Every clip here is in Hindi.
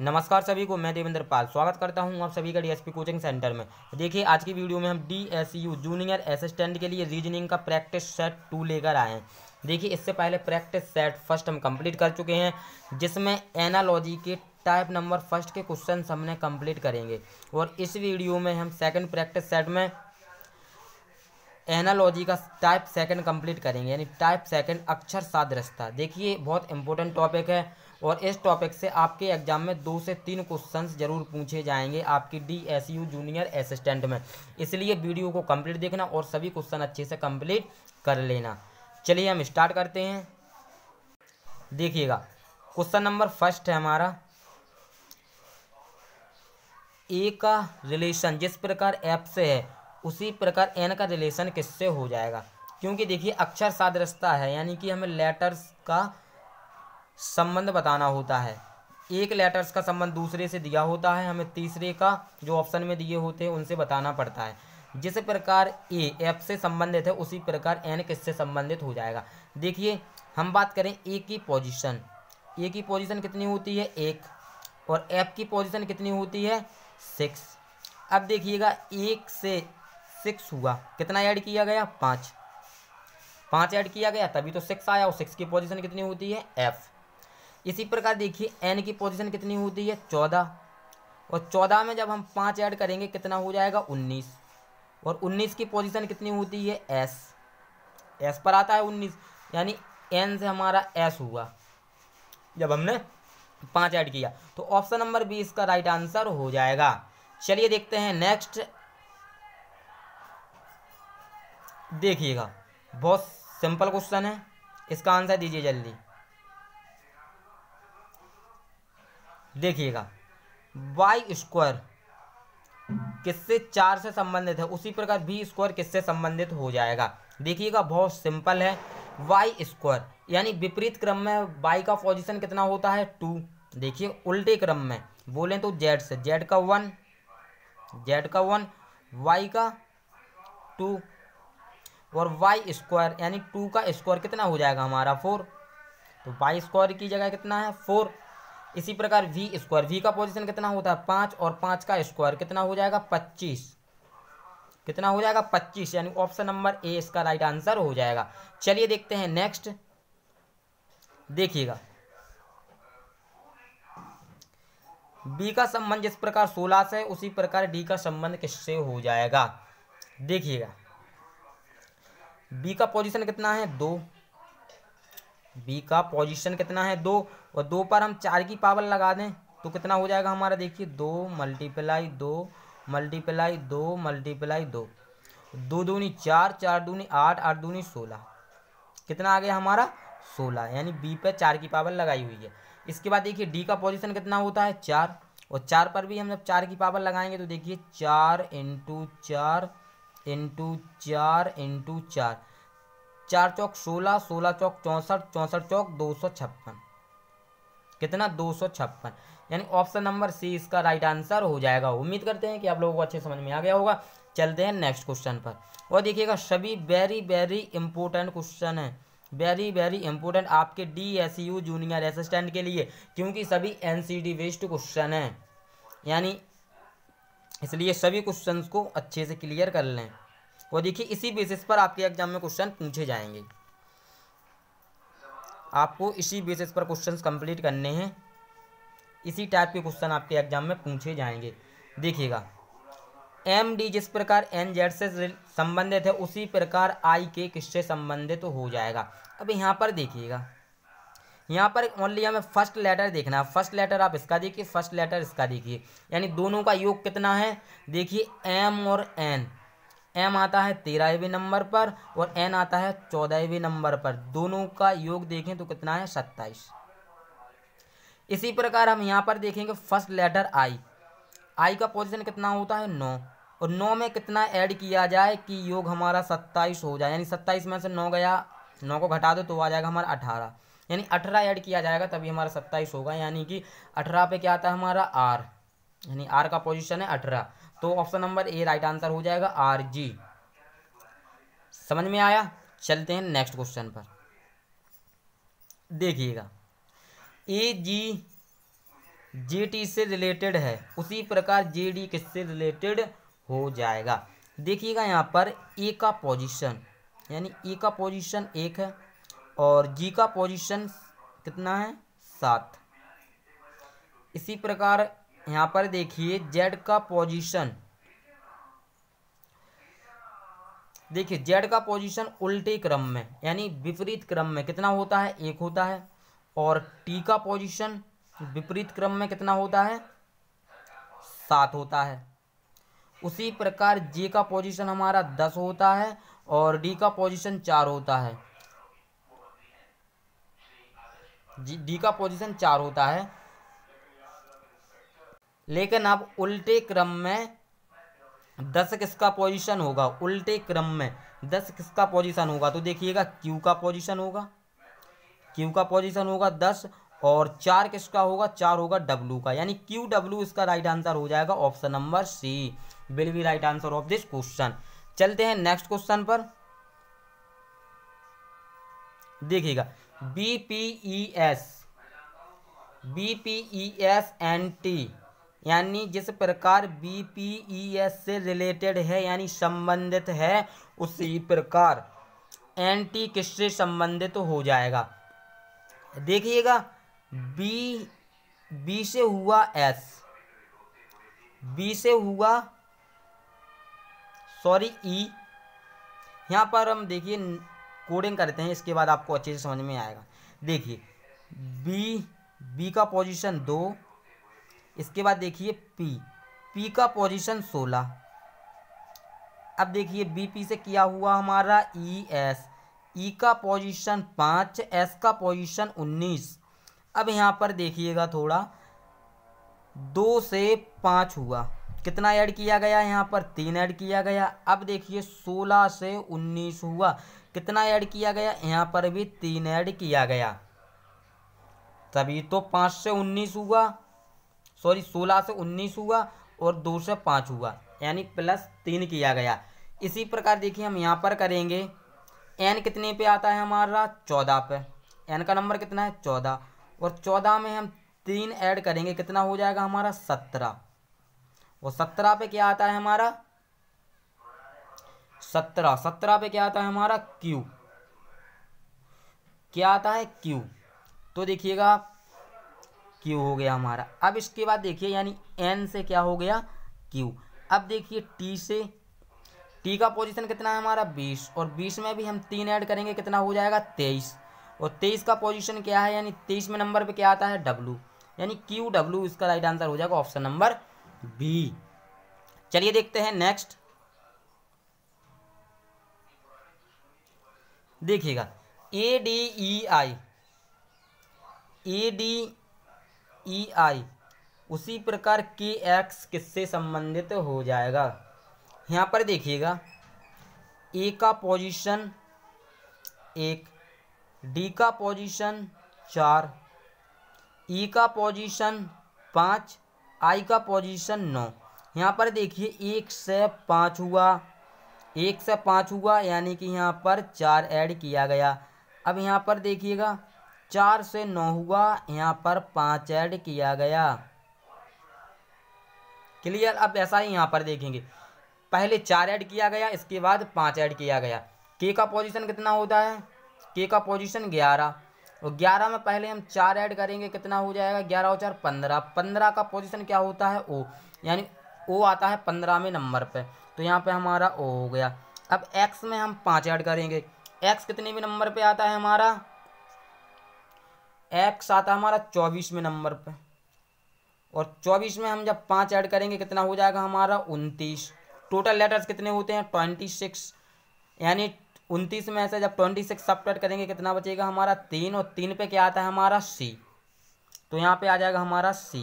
नमस्कार सभी को मैं देवेंद्र पाल स्वागत करता हूं आप सभी का डीएसपी कोचिंग सेंटर में देखिए आज की वीडियो में हम डीएसयू जूनियर असिस्टेंट के लिए रीजनिंग का प्रैक्टिस सेट टू लेकर आए हैं देखिए इससे पहले प्रैक्टिस सेट फर्स्ट हम कंप्लीट कर चुके हैं जिसमें एनालॉजी के टाइप नंबर फर्स्ट के क्वेश्चन हमने कम्प्लीट करेंगे और इस वीडियो में हम सेकेंड प्रैक्टिस सेट में एनालॉजी का टाइप सेकेंड कम्प्लीट करेंगे यानी टाइप सेकंड अक्षर सादृश्यता देखिए बहुत इंपॉर्टेंट टॉपिक है और इस टॉपिक से आपके एग्जाम में दो से तीन क्वेश्चंस जरूर पूछे जाएंगे आपकी D S U junior assistant में इसलिए वीडियो को कंप्लीट देखना और सभी क्वेश्चन अच्छे से कंप्लीट कर लेना चलिए हम स्टार्ट करते हैं देखिएगा क्वेश्चन नंबर फर्स्ट है हमारा ए का रिलेशन जिस प्रकार एप से है उसी प्रकार एन का रिलेशन किससे हो जाएगा क्योंकि देखिए अक्षर सादृश्यता है यानी कि हमें लेटर्स का संबंध बताना होता है एक लेटर्स का संबंध दूसरे से दिया होता है हमें तीसरे का जो ऑप्शन में दिए होते हैं उनसे बताना पड़ता है जिस प्रकार ए एफ से संबंधित है उसी प्रकार एन किससे संबंधित हो जाएगा देखिए हम बात करें ए की पोजीशन ए की पोजीशन कितनी होती है एक और एफ की पोजीशन कितनी होती है सिक्स अब देखिएगा एक से सिक्स हुआ कितना ऐड किया गया पाँच पाँच ऐड किया गया तभी तो सिक्स आया और सिक्स की पोजिशन कितनी होती है एफ़ इसी प्रकार देखिए एन की पोजीशन कितनी होती है चौदह और चौदह में जब हम पाँच ऐड करेंगे कितना हो जाएगा उन्नीस और उन्नीस की पोजीशन कितनी होती है एस एस पर आता है उन्नीस यानी एन से हमारा एस हुआ जब हमने पाँच ऐड किया तो ऑप्शन नंबर बी इसका राइट आंसर हो जाएगा चलिए देखते हैं नेक्स्ट देखिएगा बहुत सिंपल क्वेश्चन है इसका आंसर दीजिए जल्दी देखिएगा वाई स्क्वायर किससे चार से संबंधित है उसी प्रकार बी स्क्वायर किससे संबंधित हो जाएगा देखिएगा बहुत सिंपल है वाई स्क्वायर यानी विपरीत क्रम में वाई का पोजिशन कितना होता है टू देखिए उल्टे क्रम में बोलें तो जेड से जेड का वन जेड का वन वाई का टू और वाई स्क्वायर यानी टू का स्क्वायर कितना हो जाएगा हमारा फोर तो वाई स्क्वायर की जगह कितना है फोर इसी प्रकार वी स्क्वायर वी का पोजिशन कितना होता है पाँच और पाँच का स्क्वायर कितना हो जाएगा पच्चीस कितना हो जाएगा पच्चीस यानी ऑप्शन नंबर ए इसका राइट आंसर हो जाएगा चलिए देखते हैं नेक्स्ट देखिएगा बी का संबंध जिस प्रकार सोलह से उसी प्रकार डी का संबंध किससे हो जाएगा देखिएगा बी का पोजीशन कितना है दो बी का पोजीशन कितना है दो और दो पर हम चार की पावर लगा दें तो कितना हो जाएगा हमारा देखिए दो मल्टीप्लाई दो मल्टीप्लाई दो मल्टीप्लाई दो दो दूनी चार चार दूनी आठ आठ दूनी सोलह कितना आ गया हमारा सोलह यानी बी पर चार की पावर लगाई हुई है इसके बाद देखिए डी का पोजिशन कितना होता है चार और चार पर भी हम जब चार की पावर लगाएंगे तो देखिए चार इंटू चार इंटू चार इंटू चार चार चौक सोलह सोलह चौक चौंसठ चौंसठ चौक दो सौ छप्पन कितना दो सौ छप्पन यानी ऑप्शन नंबर सी इसका राइट आंसर हो जाएगा उम्मीद करते हैं कि आप लोगों को अच्छे समझ में आ गया होगा चलते हैं नेक्स्ट क्वेश्चन पर और देखिएगा सभी वेरी वेरी इंपॉर्टेंट क्वेश्चन है वेरी वेरी इंपॉर्टेंट आपके D S U junior assistant के लिए क्योंकि सभी N C D based question है यानी इसलिए सभी क्वेश्चन को अच्छे से क्लियर कर लें वो देखिए इसी बेसिस पर आपके एग्जाम में क्वेश्चन पूछे जाएंगे आपको इसी बेसिस पर क्वेश्चंस कंप्लीट करने हैं इसी टाइप के क्वेश्चन आपके एग्जाम में पूछे जाएंगे देखिएगा एम डी जिस प्रकार एन जेड से संबंधित है उसी प्रकार आई के किससे संबंधित तो हो जाएगा अब यहाँ पर देखिएगा यहाँ पर ओनली हमें फर्स्ट लेटर देखना है फर्स्ट लेटर आप इसका देखिए फर्स्ट लेटर इसका देखिए यानी दोनों का योग कितना है देखिए एम और एन एम आता है तेरहवें नंबर पर और एन आता है चौदहवें नंबर पर दोनों का योग देखें तो कितना है सत्ताईस इसी प्रकार हम यहाँ पर देखेंगे फर्स्ट लेटर आई आई का पोजिशन कितना होता है नौ और नौ में कितना ऐड किया जाए कि योग हमारा सत्ताईस हो जाए यानी सत्ताईस में से नौ गया नौ को घटा दो तो आ जाएगा हमारा अठारह यानी अठारह ऐड किया जाएगा तभी हमारा सत्ताईस होगा यानी कि अठारह पे क्या आता है हमारा आर यानी आर का पोजीशन है अठारह तो option number A right answer हो जाएगा आर जी समझ में आया चलते हैं नेक्स्ट क्वेश्चन पर देखिएगा ए जी जे टी से रिलेटेड है उसी प्रकार जे डी किससे रिलेटेड हो जाएगा देखिएगा यहाँ पर ए का पोजीशन यानी ए का पोजीशन एक है और जी का पोजीशन कितना है सात इसी प्रकार यहाँ पर देखिए जेड का पोजीशन देखिए जेड का पोजीशन उल्टे क्रम में यानी विपरीत क्रम में कितना होता है एक होता है और टी का पोजीशन विपरीत क्रम में कितना होता है सात होता है उसी प्रकार जे का पोजीशन हमारा दस होता है और डी का पोजीशन चार होता है जी डी का पोजीशन चार होता है लेकिन आप उल्टे क्रम में दस किसका पोजीशन होगा उल्टे क्रम में दस किसका पोजीशन होगा तो देखिएगा क्यू का पोजीशन होगा क्यू का पोजीशन होगा दस और चार किसका होगा चार होगा डब्लू का यानी क्यू डब्लू इसका राइट आंसर हो जाएगा option number C will be right answer of this question चलते हैं नेक्स्ट क्वेश्चन पर देखिएगा B P E S B P E S N T यानी जिस प्रकार बी पी ई एस से रिलेटेड है यानी संबंधित है उसी प्रकार एंटी किससे संबंधित हो जाएगा देखिएगा बी बी से हुआ एस बी से हुआ सॉरी ई e। यहाँ पर हम देखिए कोडिंग करते हैं इसके बाद आपको अच्छे से समझ में आएगा देखिए बी बी का पोजीशन दो इसके बाद देखिए पी पी का पोजीशन सोलह अब देखिए बी पी से किया हुआ हमारा ई एस ई का पोजीशन 5 एस का पोजीशन उन्नीस अब यहाँ पर देखिएगा थोड़ा दो से पाँच हुआ कितना ऐड किया गया यहाँ पर तीन ऐड किया गया अब देखिए सोलह से उन्नीस हुआ कितना ऐड किया गया यहाँ पर भी तीन ऐड किया गया तभी तो पाँच से उन्नीस हुआ सॉरी सोलह से उन्नीस हुआ और दो से पाँच हुआ यानी प्लस तीन किया गया इसी प्रकार देखिए हम यहाँ पर करेंगे एन कितने पे आता है हमारा चौदह पे एन का नंबर कितना है चौदह और चौदह में हम तीन ऐड करेंगे कितना हो जाएगा हमारा सत्रह और सत्रह पे क्या आता है हमारा सत्रह सत्रह पे क्या आता है हमारा क्यू क्या आता है क्यू तो देखिएगा क्यू हो गया हमारा अब इसके बाद देखिए यानी एन से क्या हो गया क्यू अब देखिए टी से टी का पोजीशन कितना है हमारा बीस और बीस में भी हम तीन ऐड करेंगे कितना हो जाएगा तेईस और तेईस का पोजीशन क्या है यानी तेईस में नंबर पे क्या आता है डब्लू यानी क्यू डब्लू इसका राइट आंसर हो जाएगा ऑप्शन नंबर बी चलिए देखते हैं नेक्स्ट देखिएगा A D E I A D E e I उसी प्रकार के एक्स किससे संबंधित हो जाएगा यहाँ पर देखिएगा ए का पोजीशन एक डी का पोजीशन चार ई e का पोजीशन पाँच आई का पोजीशन नौ यहाँ पर देखिए एक से पाँच हुआ एक से पाँच हुआ यानी कि यहाँ पर चार ऐड किया गया अब यहाँ पर देखिएगा चार से नौ हुआ यहाँ पर पाँच ऐड किया गया क्लियर अब ऐसा ही यहाँ पर देखेंगे पहले चार ऐड किया गया इसके बाद पाँच ऐड किया गया के का पोजीशन कितना होता है के का पोजीशन ग्यारह और ग्यारह में पहले हम चार ऐड करेंगे कितना हो जाएगा ग्यारह और चार पंद्रह पंद्रह का पोजीशन क्या होता है ओ यानी ओ आता है पंद्रह में नंबर पर तो यहाँ पे हमारा ओ हो गया अब एक्स में हम पाँच ऐड करेंगे एक्स कितने भी नंबर पे आता है हमारा एक्स आता है हमारा चौबीसवें नंबर पे और चौबीस में हम जब पाँच ऐड करेंगे कितना हो जाएगा हमारा उनतीस टोटल लेटर्स कितने होते हैं ट्वेंटी सिक्स यानी उनतीस में ऐसे जब ट्वेंटी सिक्स सब्ट्रैक्ट करेंगे कितना बचेगा हमारा तीन और तीन पे क्या आता है हमारा सी तो यहाँ पे आ जाएगा हमारा सी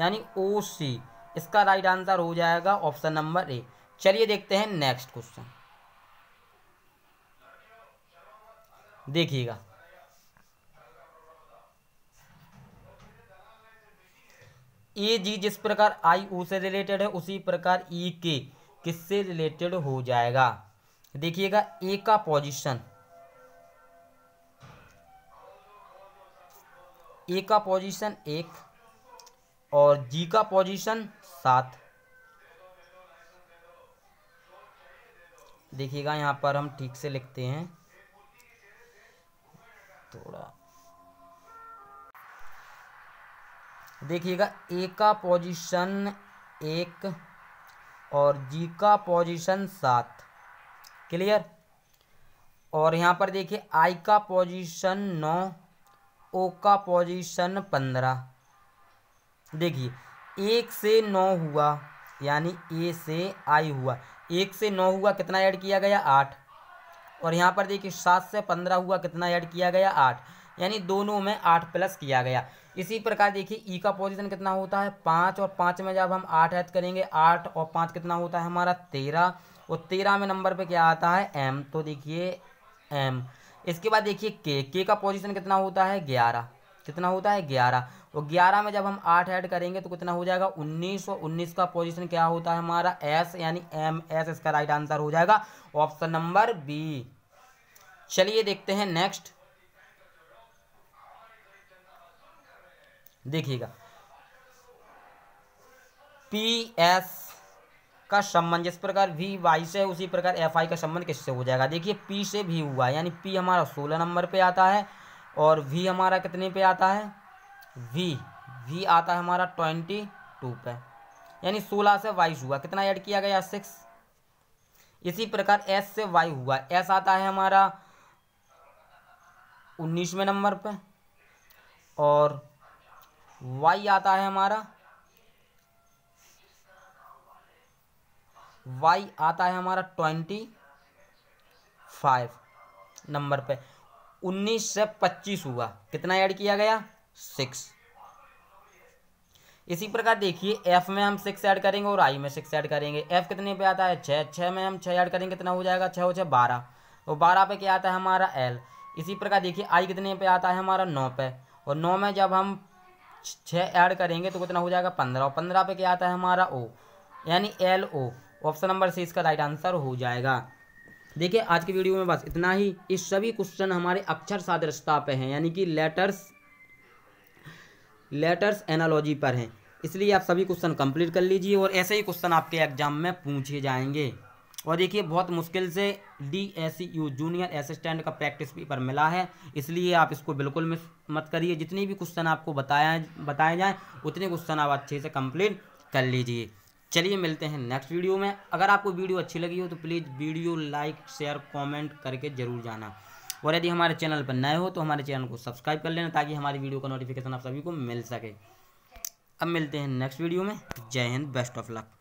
यानी ओ सी इसका राइट आंसर हो जाएगा ऑप्शन नंबर ए चलिए देखते हैं नेक्स्ट क्वेश्चन देखिएगा ए जी जिस प्रकार आई ओ से रिलेटेड है उसी प्रकार ई के किससे रिलेटेड हो जाएगा देखिएगा ए का पोजीशन ए का पोजीशन एक और जी का पोजीशन सात देखिएगा यहां पर हम ठीक से लिखते हैं थोड़ा देखिएगा ए का पोजीशन एक और जी का पोजीशन सात क्लियर और यहाँ पर देखिए आई का पोजीशन नौ ओ का पोजीशन पंद्रह देखिए एक से नौ हुआ यानी ए से आई हुआ एक से नौ हुआ कितना ऐड किया गया आठ और यहाँ पर देखिए सात से पंद्रह हुआ कितना ऐड किया गया आठ यानी दोनों में आठ प्लस किया गया इसी प्रकार देखिए ई e का पोजीशन कितना होता है पाँच और पाँच में जब हम आठ ऐड करेंगे आठ और पाँच कितना होता है हमारा तेरह और तेरह में नंबर पे क्या आता है एम तो देखिए एम इसके बाद देखिए के के का पोजीशन कितना होता है ग्यारह कितना होता है ग्यारह तो ग्यारह में जब हम आठ ऐड करेंगे तो कितना हो जाएगा उन्नीस और उन्नीस का पोजीशन क्या होता है हमारा एस यानी एम एस इसका राइट आंसर हो जाएगा ऑप्शन नंबर बी चलिए देखते हैं नेक्स्ट देखिएगा पी एस का संबंध जिस प्रकार वी वाई से उसी प्रकार एफ आई का संबंध किससे हो जाएगा देखिए पी से भी हुआ यानी पी हमारा सोलह नंबर पे आता है और वी हमारा कितने पे आता है वी वी आता है हमारा ट्वेंटी टू पे यानी सोलह से वाइस हुआ कितना ऐड किया गया सिक्स इसी प्रकार एस से वाई हुआ एस आता है हमारा उन्नीसवें नंबर पे और वाई आता है हमारा वाई आता है हमारा ट्वेंटी फाइव नंबर पे उन्नीस से पच्चीस हुआ कितना ऐड किया गया सिक्स इसी प्रकार देखिए एफ में हम सिक्स ऐड करेंगे और आई में सिक्स ऐड करेंगे एफ कितने पे आता है छः छः में हम छः ऐड करेंगे कितना हो जाएगा छः हो छः बारह और तो बारह पे क्या आता है हमारा एल इसी प्रकार देखिए आई कितने पे आता है हमारा नौ पे और नौ में जब हम छः ऐड करेंगे तो कितना हो जाएगा पंद्रह और पंद्रह पे क्या आता है हमारा ओ यानी L O option number C इसका राइट आंसर हो जाएगा देखिए आज की वीडियो में बस इतना ही इस सभी क्वेश्चन हमारे अक्षर सादृशता पे हैं यानी कि लेटर्स लेटर्स एनालॉजी पर हैं इसलिए आप सभी क्वेश्चन कंप्लीट कर लीजिए और ऐसे ही क्वेश्चन आपके एग्जाम में पूछे जाएंगे और देखिए बहुत मुश्किल से D S U junior assistant का प्रैक्टिस पेपर मिला है इसलिए आप इसको बिल्कुल मिस मत करिए जितने भी क्वेश्चन आपको बताया बताए जाएँ उतने क्वेश्चन आप अच्छे से कंप्लीट कर लीजिए चलिए मिलते हैं नेक्स्ट वीडियो में अगर आपको वीडियो अच्छी लगी हो तो please video like share comment करके ज़रूर जाना और यदि हमारे चैनल पर नए हो तो हमारे चैनल को सब्सक्राइब कर लेना ताकि हमारी वीडियो का नोटिफिकेशन आप सभी को मिल सके अब मिलते हैं नेक्स्ट वीडियो में जय हिंद बेस्ट ऑफ लक